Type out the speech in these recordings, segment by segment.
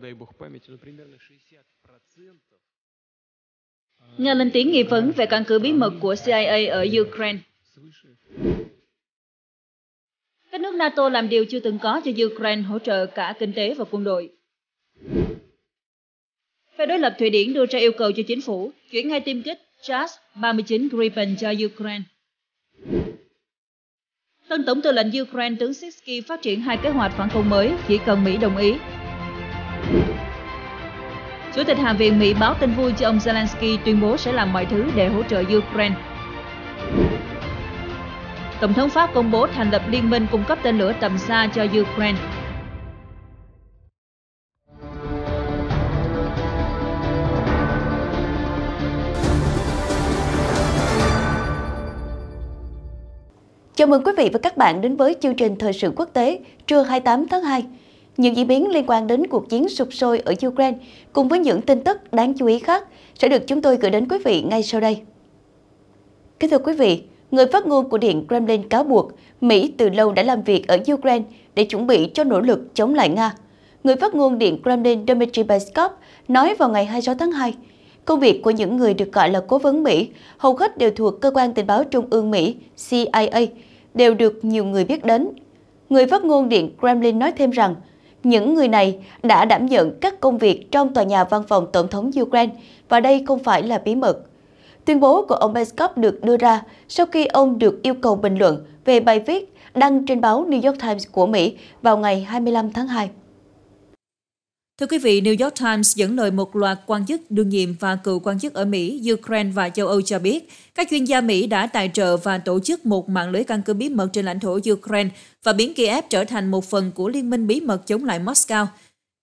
дай Бог памяти, ну, примерно 60%. Nga lên tiếng nghi vấn về căn cứ bí mật của CIA ở Ukraine. Các nước NATO làm điều chưa từng có cho Ukraine hỗ trợ cả kinh tế và quân đội. Phe đối lập Thụy Điển đưa ra yêu cầu cho chính phủ chuyển ngay tiêm kích JAS 39 Gripen cho Ukraine. Tân Tổng tư lệnh Ukraine tướng Sisky phát triển hai kế hoạch phản công mới chỉ cần Mỹ đồng ý Chủ tịch Hạ viện Mỹ báo tin vui cho ông Zelensky tuyên bố sẽ làm mọi thứ để hỗ trợ Ukraine. Tổng thống Pháp công bố thành lập liên minh cung cấp tên lửa tầm xa cho Ukraine. Chào mừng quý vị và các bạn đến với chương trình Thời sự quốc tế trưa 28 tháng 2. Những diễn biến liên quan đến cuộc chiến sụp sôi ở Ukraine cùng với những tin tức đáng chú ý khác sẽ được chúng tôi gửi đến quý vị ngay sau đây. Kính thưa quý vị, người phát ngôn của Điện Kremlin cáo buộc Mỹ từ lâu đã làm việc ở Ukraine để chuẩn bị cho nỗ lực chống lại Nga. Người phát ngôn Điện Kremlin Dmitry Peskov nói vào ngày 26 tháng 2, công việc của những người được gọi là cố vấn Mỹ hầu hết đều thuộc Cơ quan Tình báo Trung ương Mỹ CIA, đều được nhiều người biết đến. Người phát ngôn Điện Kremlin nói thêm rằng những người này đã đảm nhận các công việc trong tòa nhà văn phòng Tổng thống Ukraine và đây không phải là bí mật. Tuyên bố của ông Peskov được đưa ra sau khi ông được yêu cầu bình luận về bài viết đăng trên báo New York Times của Mỹ vào ngày 25 tháng 2. Thưa quý vị, New York Times dẫn lời một loạt quan chức đương nhiệm và cựu quan chức ở Mỹ, Ukraine và châu Âu cho biết, các chuyên gia Mỹ đã tài trợ và tổ chức một mạng lưới căn cứ bí mật trên lãnh thổ Ukraine và biến Kiev trở thành một phần của liên minh bí mật chống lại Moscow.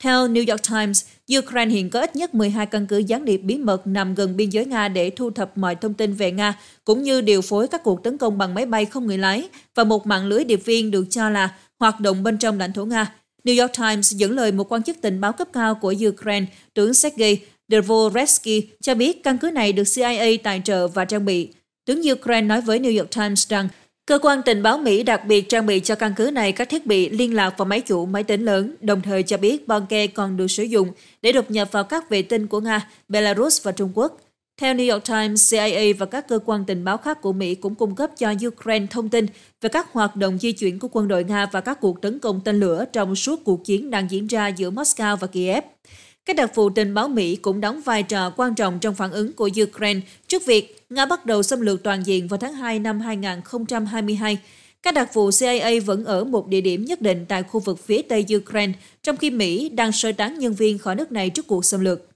Theo New York Times, Ukraine hiện có ít nhất 12 căn cứ gián điệp bí mật nằm gần biên giới Nga để thu thập mọi thông tin về Nga, cũng như điều phối các cuộc tấn công bằng máy bay không người lái và một mạng lưới điệp viên được cho là hoạt động bên trong lãnh thổ Nga. New York Times dẫn lời một quan chức tình báo cấp cao của Ukraine, tướng Sergei Dvoretsky cho biết căn cứ này được CIA tài trợ và trang bị. Tướng Ukraine nói với New York Times rằng cơ quan tình báo Mỹ đặc biệt trang bị cho căn cứ này các thiết bị liên lạc và máy chủ máy tính lớn, đồng thời cho biết bong ke còn được sử dụng để đột nhập vào các vệ tinh của Nga, Belarus và Trung Quốc – theo New York Times, CIA và các cơ quan tình báo khác của Mỹ cũng cung cấp cho Ukraine thông tin về các hoạt động di chuyển của quân đội Nga và các cuộc tấn công tên lửa trong suốt cuộc chiến đang diễn ra giữa Moscow và Kiev. Các đặc vụ tình báo Mỹ cũng đóng vai trò quan trọng trong phản ứng của Ukraine trước việc Nga bắt đầu xâm lược toàn diện vào tháng 2 năm 2022. Các đặc vụ CIA vẫn ở một địa điểm nhất định tại khu vực phía tây Ukraine, trong khi Mỹ đang sơ tán nhân viên khỏi nước này trước cuộc xâm lược.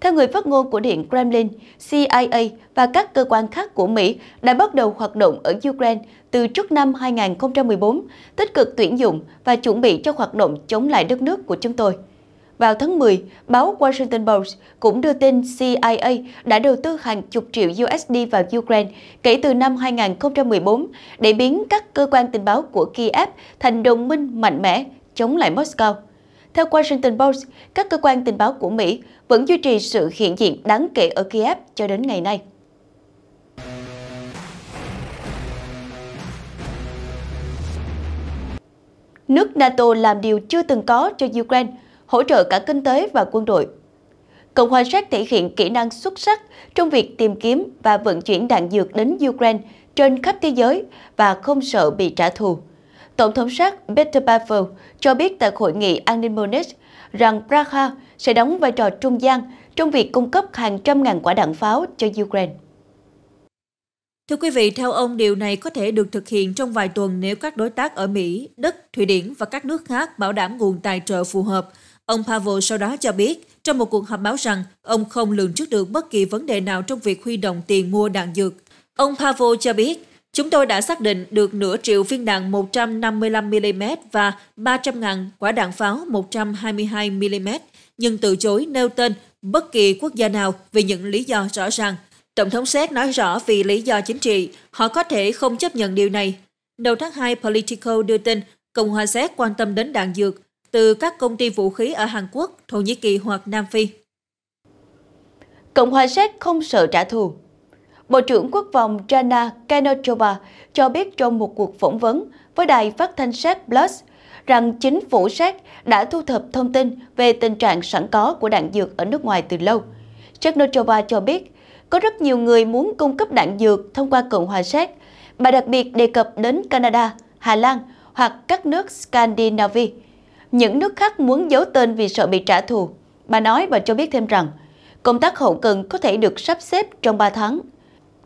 Theo người phát ngôn của Điện Kremlin, CIA và các cơ quan khác của Mỹ đã bắt đầu hoạt động ở Ukraine từ trước năm 2014, tích cực tuyển dụng và chuẩn bị cho hoạt động chống lại đất nước của chúng tôi. Vào tháng 10, báo Washington Post cũng đưa tin CIA đã đầu tư hàng chục triệu USD vào Ukraine kể từ năm 2014 để biến các cơ quan tình báo của Kiev thành đồng minh mạnh mẽ chống lại Moscow. Theo Washington Post, các cơ quan tình báo của Mỹ vẫn duy trì sự hiện diện đáng kể ở Kiev cho đến ngày nay. Nước NATO làm điều chưa từng có cho Ukraine, hỗ trợ cả kinh tế và quân đội. Cộng hòa Séc thể hiện kỹ năng xuất sắc trong việc tìm kiếm và vận chuyển đạn dược đến Ukraine trên khắp thế giới và không sợ bị trả thù. Tổng thống Séc Peter Pavel cho biết tại hội nghị an ninh Munich rằng Praha sẽ đóng vai trò trung gian trong việc cung cấp hàng trăm ngàn quả đạn pháo cho Ukraine. Thưa quý vị, theo ông, điều này có thể được thực hiện trong vài tuần nếu các đối tác ở Mỹ, Đức, Thụy Điển và các nước khác bảo đảm nguồn tài trợ phù hợp. Ông Pavel sau đó cho biết trong một cuộc họp báo rằng ông không lường trước được bất kỳ vấn đề nào trong việc huy động tiền mua đạn dược. Ông Pavel cho biết Chúng tôi đã xác định được nửa triệu viên đạn 155mm và 300.000 quả đạn pháo 122mm, nhưng từ chối nêu tên bất kỳ quốc gia nào vì những lý do rõ ràng. Tổng thống Séc nói rõ vì lý do chính trị, họ có thể không chấp nhận điều này. Đầu tháng 2, Politico đưa tin Cộng hòa Séc quan tâm đến đạn dược từ các công ty vũ khí ở Hàn Quốc, Thổ Nhĩ Kỳ hoặc Nam Phi. Cộng hòa Séc không sợ trả thù Bộ trưởng Quốc phòng Jana Kanochova cho biết trong một cuộc phỏng vấn với đài phát thanh Séc Plus rằng chính phủ Séc đã thu thập thông tin về tình trạng sẵn có của đạn dược ở nước ngoài từ lâu. Kanochova cho biết có rất nhiều người muốn cung cấp đạn dược thông qua Cộng hòa Séc. Bà đặc biệt đề cập đến Canada, Hà Lan hoặc các nước Scandinavia. Những nước khác muốn giấu tên vì sợ bị trả thù. Bà nói và cho biết thêm rằng, công tác hậu cần có thể được sắp xếp trong 3 tháng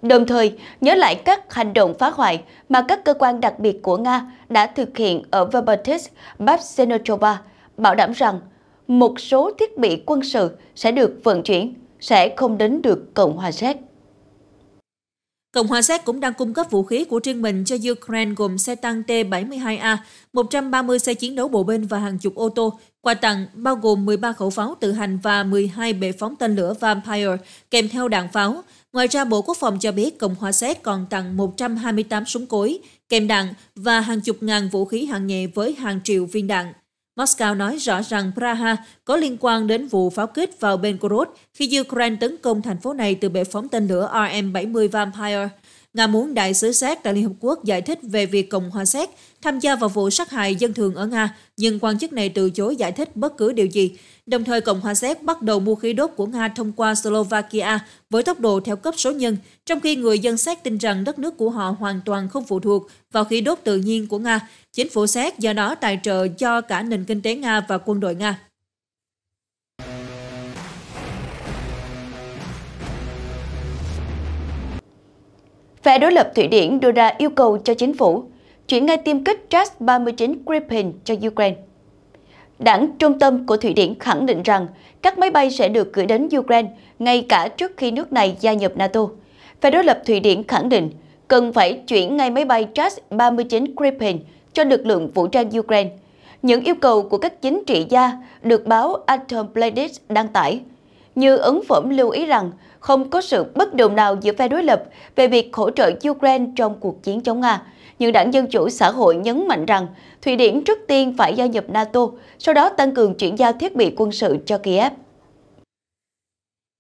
đồng thời nhớ lại các hành động phá hoại mà các cơ quan đặc biệt của Nga đã thực hiện ở Verbatis Babsenotova, bảo đảm rằng một số thiết bị quân sự sẽ được vận chuyển, sẽ không đến được Cộng hòa Séc. Cộng hòa Séc cũng đang cung cấp vũ khí của riêng mình cho Ukraine gồm xe tăng T-72A, 130 xe chiến đấu bộ binh và hàng chục ô tô, quà tặng bao gồm 13 khẩu pháo tự hành và 12 bệ phóng tên lửa Vampire kèm theo đạn pháo, Ngoài ra, Bộ Quốc phòng cho biết Cộng hòa Séc còn tặng 128 súng cối, kèm đạn và hàng chục ngàn vũ khí hạng nhẹ với hàng triệu viên đạn. Moscow nói rõ rằng Praha có liên quan đến vụ pháo kích vào Belgorod khi Ukraine tấn công thành phố này từ bệ phóng tên lửa RM-70 Vampire. Nga muốn Đại sứ Séc tại Liên Hợp Quốc giải thích về việc Cộng hòa Séc tham gia vào vụ sát hại dân thường ở Nga, nhưng quan chức này từ chối giải thích bất cứ điều gì. Đồng thời, Cộng hòa Séc bắt đầu mua khí đốt của Nga thông qua Slovakia với tốc độ theo cấp số nhân, trong khi người dân Séc tin rằng đất nước của họ hoàn toàn không phụ thuộc vào khí đốt tự nhiên của Nga. Chính phủ Séc do đó tài trợ cho cả nền kinh tế Nga và quân đội Nga. Phe đối lập Thụy Điển đưa ra yêu cầu cho chính phủ chuyển ngay tiêm kích JAS-39 Gripen cho Ukraine. Đảng Trung tâm của Thụy Điển khẳng định rằng các máy bay sẽ được gửi đến Ukraine ngay cả trước khi nước này gia nhập NATO. Phe đối lập Thụy Điển khẳng định cần phải chuyển ngay máy bay JAS-39 Gripen cho lực lượng vũ trang Ukraine. Những yêu cầu của các chính trị gia được báo Atom Planet đăng tải, như ấn phẩm lưu ý rằng không có sự bất đồng nào giữa phe đối lập về việc hỗ trợ Ukraine trong cuộc chiến chống Nga. Nhưng đảng Dân Chủ Xã hội nhấn mạnh rằng Thụy Điển trước tiên phải gia nhập NATO, sau đó tăng cường chuyển giao thiết bị quân sự cho Kiev.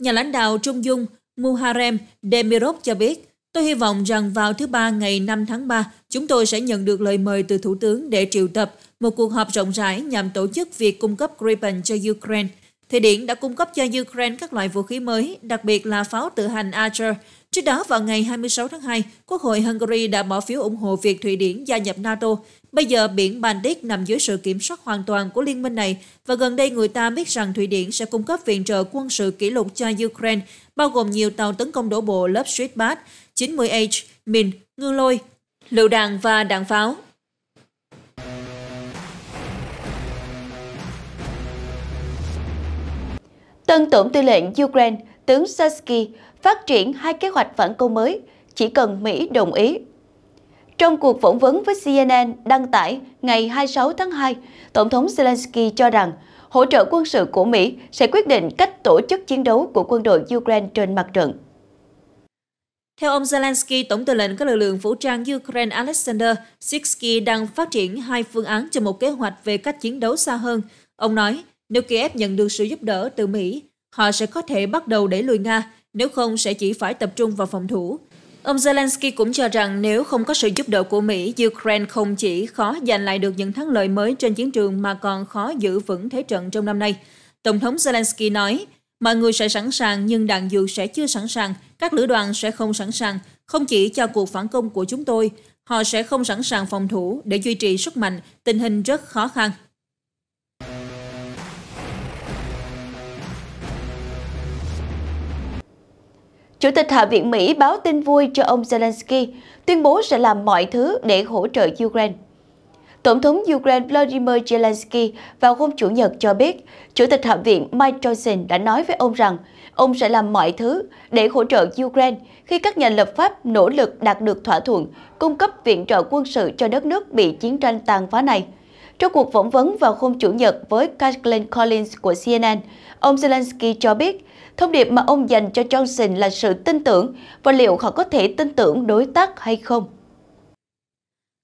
Nhà lãnh đạo Trung Dung Muharrem Demirov cho biết, Tôi hy vọng rằng vào thứ Ba ngày 5 tháng 3, chúng tôi sẽ nhận được lời mời từ Thủ tướng để triệu tập một cuộc họp rộng rãi nhằm tổ chức việc cung cấp Gripen cho Ukraine. Thụy Điển đã cung cấp cho Ukraine các loại vũ khí mới, đặc biệt là pháo tự hành Archer. Trước đó, vào ngày 26 tháng 2, Quốc hội Hungary đã bỏ phiếu ủng hộ việc Thụy Điển gia nhập NATO. Bây giờ, biển Baltic nằm dưới sự kiểm soát hoàn toàn của liên minh này và gần đây người ta biết rằng Thụy Điển sẽ cung cấp viện trợ quân sự kỷ lục cho Ukraine, bao gồm nhiều tàu tấn công đổ bộ lớp Streetbat, 90H, Min, Ngư Lôi, lựu đạn và đạn pháo. Tân Tổng tư lệnh Ukraine, tướng Zelensky phát triển hai kế hoạch phản công mới, chỉ cần Mỹ đồng ý. Trong cuộc phỏng vấn với CNN đăng tải ngày 26 tháng 2, Tổng thống Zelensky cho rằng hỗ trợ quân sự của Mỹ sẽ quyết định cách tổ chức chiến đấu của quân đội Ukraine trên mặt trận. Theo ông Zelensky, Tổng tư lệnh các lực lượng vũ trang Ukraine Alexander Siksky đang phát triển hai phương án cho một kế hoạch về cách chiến đấu xa hơn. Ông nói, nếu Kiev nhận được sự giúp đỡ từ Mỹ, họ sẽ có thể bắt đầu đẩy lùi Nga, nếu không sẽ chỉ phải tập trung vào phòng thủ. Ông Zelensky cũng cho rằng nếu không có sự giúp đỡ của Mỹ, Ukraine không chỉ khó giành lại được những thắng lợi mới trên chiến trường mà còn khó giữ vững thế trận trong năm nay. Tổng thống Zelensky nói, mọi người sẽ sẵn sàng nhưng đạn dược sẽ chưa sẵn sàng, các lữ đoàn sẽ không sẵn sàng, không chỉ cho cuộc phản công của chúng tôi, họ sẽ không sẵn sàng phòng thủ để duy trì sức mạnh, tình hình rất khó khăn. Chủ tịch Hạ viện Mỹ báo tin vui cho ông Zelensky, tuyên bố sẽ làm mọi thứ để hỗ trợ Ukraine. Tổng thống Ukraine Vladimir Zelensky vào hôm Chủ nhật cho biết, Chủ tịch Hạ viện Mike Johnson đã nói với ông rằng ông sẽ làm mọi thứ để hỗ trợ Ukraine khi các nhà lập pháp nỗ lực đạt được thỏa thuận cung cấp viện trợ quân sự cho đất nước bị chiến tranh tàn phá này. Trong cuộc phỏng vấn vào hôm Chủ nhật với Kathleen Collins của CNN, ông Zelensky cho biết thông điệp mà ông dành cho Johnson là sự tin tưởng và liệu họ có thể tin tưởng đối tác hay không.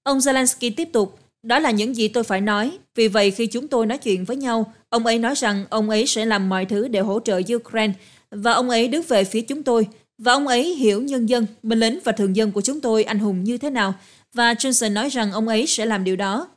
Ông Zelensky tiếp tục, đó là những gì tôi phải nói. Vì vậy khi chúng tôi nói chuyện với nhau, ông ấy nói rằng ông ấy sẽ làm mọi thứ để hỗ trợ Ukraine và ông ấy đứng về phía chúng tôi. Và ông ấy hiểu nhân dân, binh lính và thường dân của chúng tôi anh hùng như thế nào. Và Johnson nói rằng ông ấy sẽ làm điều đó.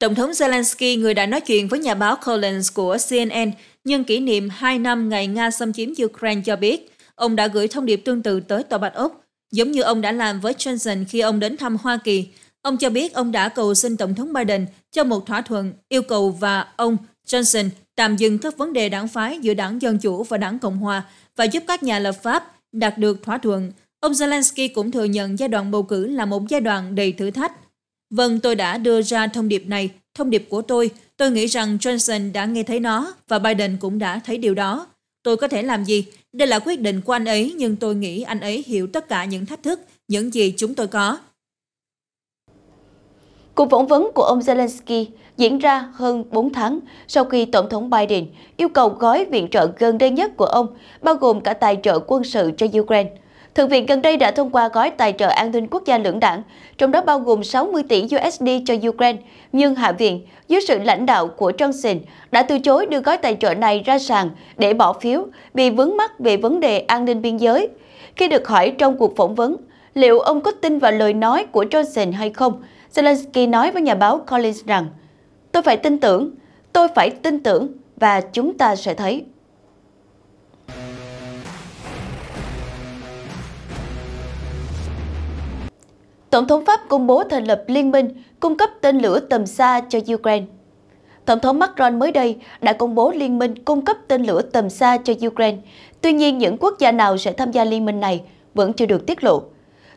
Tổng thống Zelensky, người đã nói chuyện với nhà báo Collins của CNN nhân kỷ niệm 2 năm ngày Nga xâm chiếm Ukraine cho biết, ông đã gửi thông điệp tương tự tới Tòa Bạch Ốc, giống như ông đã làm với Johnson khi ông đến thăm Hoa Kỳ. Ông cho biết ông đã cầu xin Tổng thống Biden cho một thỏa thuận yêu cầu và ông Johnson tạm dừng các vấn đề đảng phái giữa đảng Dân Chủ và đảng Cộng Hòa và giúp các nhà lập pháp đạt được thỏa thuận. Ông Zelensky cũng thừa nhận giai đoạn bầu cử là một giai đoạn đầy thử thách – Vâng, tôi đã đưa ra thông điệp này, thông điệp của tôi. Tôi nghĩ rằng Johnson đã nghe thấy nó và Biden cũng đã thấy điều đó. Tôi có thể làm gì? Đây là quyết định của anh ấy nhưng tôi nghĩ anh ấy hiểu tất cả những thách thức, những gì chúng tôi có. Cuộc phỏng vấn của ông Zelensky diễn ra hơn 4 tháng sau khi Tổng thống Biden yêu cầu gói viện trợ gần đây nhất của ông, bao gồm cả tài trợ quân sự cho Ukraine. Thượng viện gần đây đã thông qua gói tài trợ an ninh quốc gia lưỡng đảng, trong đó bao gồm 60 tỷ USD cho Ukraine, nhưng Hạ viện, dưới sự lãnh đạo của Johnson, đã từ chối đưa gói tài trợ này ra sàn để bỏ phiếu vì vướng mắc về vấn đề an ninh biên giới. Khi được hỏi trong cuộc phỏng vấn, liệu ông có tin vào lời nói của Johnson hay không, Zelensky nói với nhà báo Collins rằng, Tôi phải tin tưởng, tôi phải tin tưởng và chúng ta sẽ thấy. Tổng thống Pháp công bố thành lập liên minh cung cấp tên lửa tầm xa cho Ukraine. Tổng thống Macron mới đây đã công bố liên minh cung cấp tên lửa tầm xa cho Ukraine. Tuy nhiên, những quốc gia nào sẽ tham gia liên minh này vẫn chưa được tiết lộ.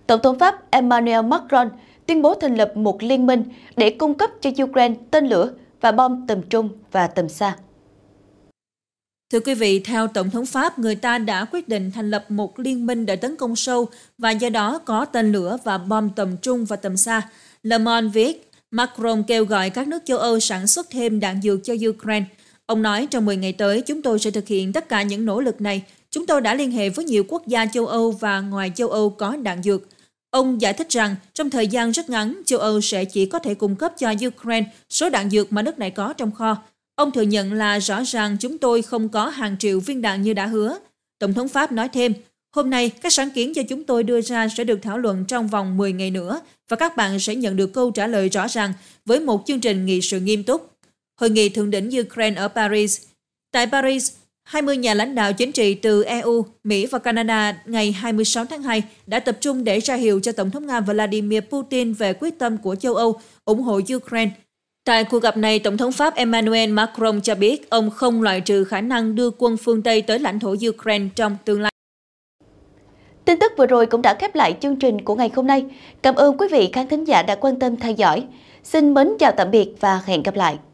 Tổng thống Pháp Emmanuel Macron tuyên bố thành lập một liên minh để cung cấp cho Ukraine tên lửa và bom tầm trung và tầm xa. Thưa quý vị, theo Tổng thống Pháp, người ta đã quyết định thành lập một liên minh để tấn công sâu và do đó có tên lửa và bom tầm trung và tầm xa. Le Monde viết, Macron kêu gọi các nước châu Âu sản xuất thêm đạn dược cho Ukraine. Ông nói trong 10 ngày tới, chúng tôi sẽ thực hiện tất cả những nỗ lực này. Chúng tôi đã liên hệ với nhiều quốc gia châu Âu và ngoài châu Âu có đạn dược. Ông giải thích rằng trong thời gian rất ngắn, châu Âu sẽ chỉ có thể cung cấp cho Ukraine số đạn dược mà nước này có trong kho. Ông thừa nhận là rõ ràng chúng tôi không có hàng triệu viên đạn như đã hứa. Tổng thống Pháp nói thêm, hôm nay các sáng kiến do chúng tôi đưa ra sẽ được thảo luận trong vòng 10 ngày nữa và các bạn sẽ nhận được câu trả lời rõ ràng với một chương trình nghị sự nghiêm túc. Hội nghị thượng đỉnh Ukraine ở Paris. Tại Paris, 20 nhà lãnh đạo chính trị từ EU, Mỹ và Canada ngày 26 tháng 2 đã tập trung để ra hiệu cho Tổng thống Nga Vladimir Putin về quyết tâm của châu Âu ủng hộ Ukraine Tại cuộc gặp này, Tổng thống Pháp Emmanuel Macron cho biết ông không loại trừ khả năng đưa quân phương Tây tới lãnh thổ Ukraine trong tương lai. Tin tức vừa rồi cũng đã khép lại chương trình của ngày hôm nay. Cảm ơn quý vị khán thính giả đã quan tâm theo dõi. Xin mến chào tạm biệt và hẹn gặp lại.